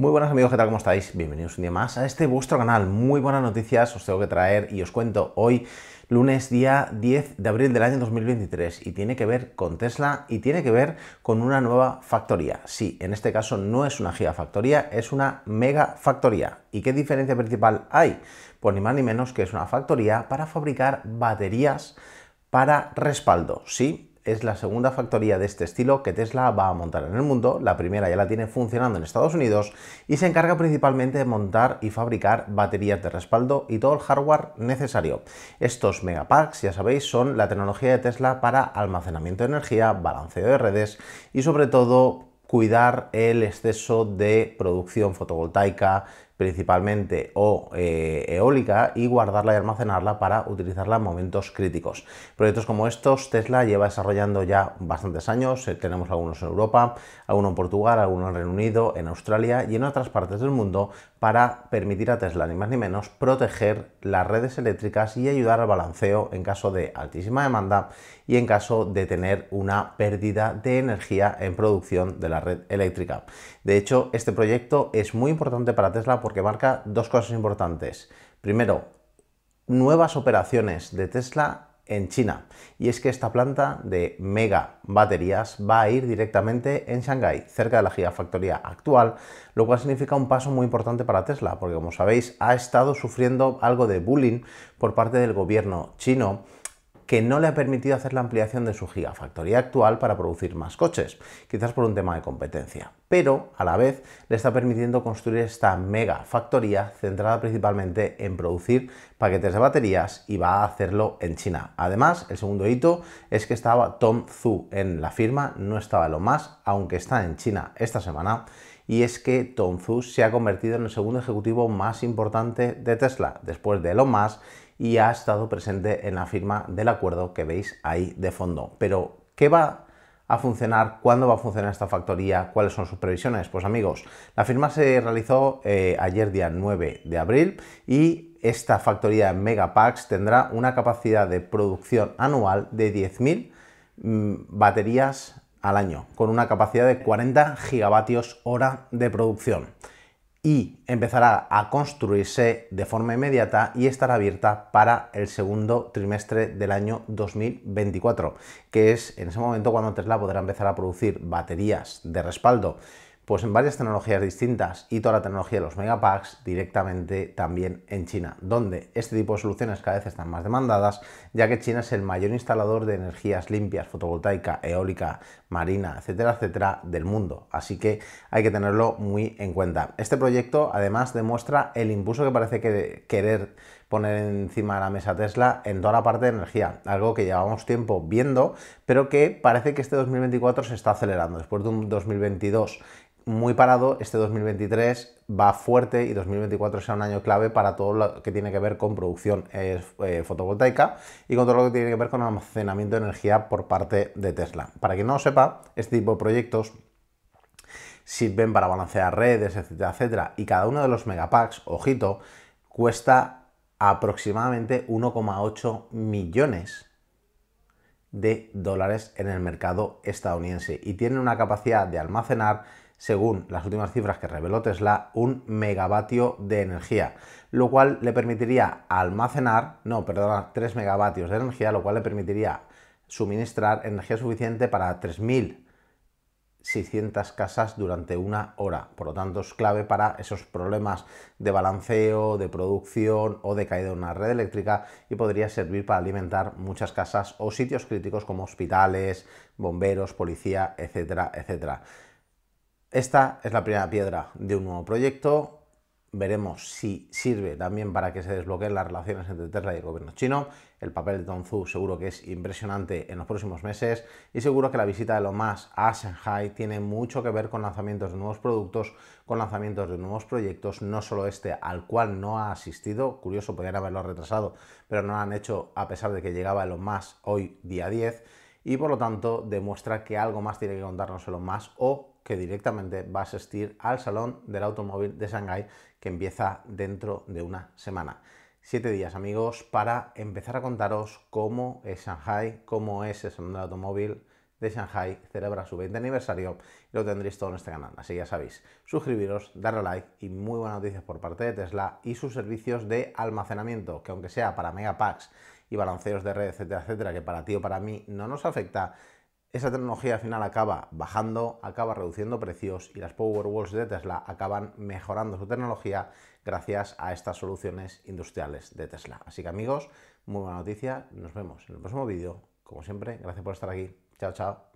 Muy buenas amigos, ¿qué tal? ¿Cómo estáis? Bienvenidos un día más a este vuestro canal. Muy buenas noticias os tengo que traer y os cuento hoy, lunes día 10 de abril del año 2023 y tiene que ver con Tesla y tiene que ver con una nueva factoría. Sí, en este caso no es una gigafactoría, es una mega factoría. ¿Y qué diferencia principal hay? Pues ni más ni menos que es una factoría para fabricar baterías para respaldo. Sí, es la segunda factoría de este estilo que Tesla va a montar en el mundo. La primera ya la tiene funcionando en Estados Unidos y se encarga principalmente de montar y fabricar baterías de respaldo y todo el hardware necesario. Estos megapacks, ya sabéis, son la tecnología de Tesla para almacenamiento de energía, balanceo de redes y sobre todo cuidar el exceso de producción fotovoltaica, principalmente o eh, eólica y guardarla y almacenarla para utilizarla en momentos críticos. Proyectos como estos Tesla lleva desarrollando ya bastantes años, eh, tenemos algunos en Europa, algunos en Portugal, algunos en Reino Unido, en Australia y en otras partes del mundo para permitir a Tesla ni más ni menos proteger las redes eléctricas y ayudar al balanceo en caso de altísima demanda y en caso de tener una pérdida de energía en producción de la red eléctrica. De hecho, este proyecto es muy importante para Tesla porque marca dos cosas importantes. Primero, nuevas operaciones de Tesla en China. Y es que esta planta de mega baterías va a ir directamente en Shanghái, cerca de la gigafactoría actual, lo cual significa un paso muy importante para Tesla, porque como sabéis ha estado sufriendo algo de bullying por parte del gobierno chino que no le ha permitido hacer la ampliación de su gigafactoría actual para producir más coches, quizás por un tema de competencia. Pero, a la vez, le está permitiendo construir esta mega factoría centrada principalmente en producir paquetes de baterías y va a hacerlo en China. Además, el segundo hito es que estaba Tom Zhu en la firma, no estaba lo más, aunque está en China esta semana y es que Tom se ha convertido en el segundo ejecutivo más importante de Tesla, después de Elon Musk, y ha estado presente en la firma del acuerdo que veis ahí de fondo. Pero, ¿qué va a funcionar? ¿Cuándo va a funcionar esta factoría? ¿Cuáles son sus previsiones? Pues amigos, la firma se realizó eh, ayer día 9 de abril y esta factoría en Megapacks tendrá una capacidad de producción anual de 10.000 mm, baterías al año, con una capacidad de 40 gigavatios hora de producción y empezará a construirse de forma inmediata y estará abierta para el segundo trimestre del año 2024, que es en ese momento cuando Tesla podrá empezar a producir baterías de respaldo pues en varias tecnologías distintas y toda la tecnología de los megapacks directamente también en China, donde este tipo de soluciones cada vez están más demandadas, ya que China es el mayor instalador de energías limpias, fotovoltaica, eólica, marina, etcétera, etcétera, del mundo. Así que hay que tenerlo muy en cuenta. Este proyecto además demuestra el impulso que parece querer poner encima de la mesa Tesla en toda la parte de energía, algo que llevamos tiempo viendo, pero que parece que este 2024 se está acelerando. Después de un 2022 muy parado, este 2023 va fuerte y 2024 será un año clave para todo lo que tiene que ver con producción eh, eh, fotovoltaica y con todo lo que tiene que ver con almacenamiento de energía por parte de Tesla. Para quien no lo sepa, este tipo de proyectos sirven para balancear redes, etcétera, etcétera, y cada uno de los megapacks, ojito, cuesta aproximadamente 1,8 millones de dólares en el mercado estadounidense y tiene una capacidad de almacenar, según las últimas cifras que reveló Tesla, un megavatio de energía, lo cual le permitiría almacenar, no, perdona, 3 megavatios de energía, lo cual le permitiría suministrar energía suficiente para 3.000 600 casas durante una hora. Por lo tanto, es clave para esos problemas de balanceo, de producción o de caída de una red eléctrica y podría servir para alimentar muchas casas o sitios críticos como hospitales, bomberos, policía, etcétera, etcétera. Esta es la primera piedra de un nuevo proyecto Veremos si sirve también para que se desbloqueen las relaciones entre Tesla y el gobierno chino. El papel de Don seguro que es impresionante en los próximos meses y seguro que la visita de lo más a Shanghai tiene mucho que ver con lanzamientos de nuevos productos, con lanzamientos de nuevos proyectos, no solo este al cual no ha asistido, curioso, podrían haberlo retrasado, pero no lo han hecho a pesar de que llegaba lo más hoy día 10 y por lo tanto demuestra que algo más tiene que contarnos lo más o que directamente va a asistir al Salón del Automóvil de Shanghai, que empieza dentro de una semana. Siete días amigos para empezar a contaros cómo es Shanghai, cómo es el Salón del Automóvil de Shanghai celebra su 20 aniversario y lo tendréis todo en este canal. Así ya sabéis, suscribiros, darle like y muy buenas noticias por parte de Tesla y sus servicios de almacenamiento, que aunque sea para megapacks y balanceos de red, etcétera, etcétera, que para ti o para mí no nos afecta, esa tecnología al final acaba bajando, acaba reduciendo precios y las power walls de Tesla acaban mejorando su tecnología gracias a estas soluciones industriales de Tesla. Así que amigos, muy buena noticia, nos vemos en el próximo vídeo. Como siempre, gracias por estar aquí. Chao, chao.